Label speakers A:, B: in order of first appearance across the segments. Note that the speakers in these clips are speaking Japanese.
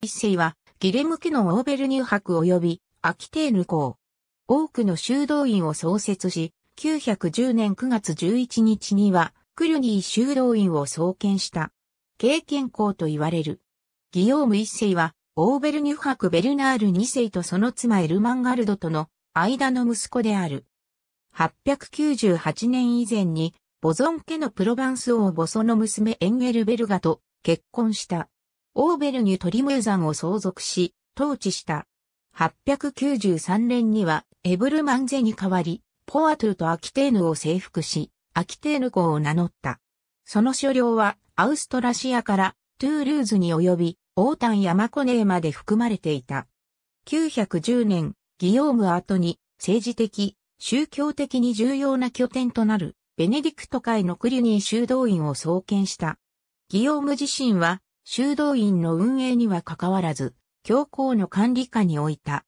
A: 一世は、ギレム家のオーベルニュ博及び、アキテーヌ公。多くの修道院を創設し、910年9月11日には、クルニー修道院を創建した。経験校と言われる。ギヨーム一世は、オーベルニュ博ベルナール二世とその妻エルマンガルドとの間の息子である。898年以前に、ボゾン家のプロヴァンス王ボソの娘エンゲルベルガと結婚した。オーベルニュ・トリムーザンを相続し、統治した。893年には、エブルマンゼに代わり、ポアトゥとアキテーヌを征服し、アキテーヌ公を名乗った。その所領は、アウストラシアから、トゥールーズに及び、オータンマコネーまで含まれていた。910年、ギヨーム後に、政治的、宗教的に重要な拠点となる、ベネディクト会のクリュニー修道院を創建した。ギヨーム自身は、修道院の運営には関わらず、教皇の管理下に置いた。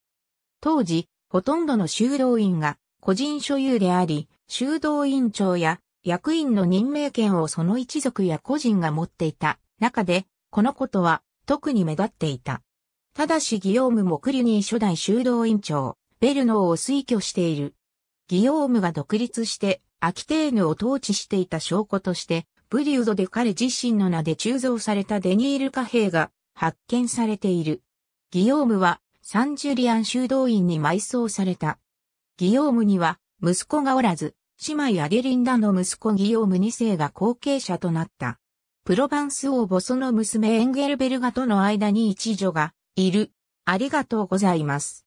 A: 当時、ほとんどの修道院が個人所有であり、修道院長や役員の任命権をその一族や個人が持っていた中で、このことは特に目立っていた。ただしギヨームもクリュニー初代修道院長、ベルノーを推挙している。ギヨームが独立して、アキテーヌを統治していた証拠として、ブリュードで彼自身の名で鋳造されたデニール貨幣が発見されている。ギヨームはサンジュリアン修道院に埋葬された。ギヨームには息子がおらず、姉妹アデリンダの息子ギヨーム2世が後継者となった。プロヴァンス王母その娘エンゲルベルガとの間に一女がいる。ありがとうございます。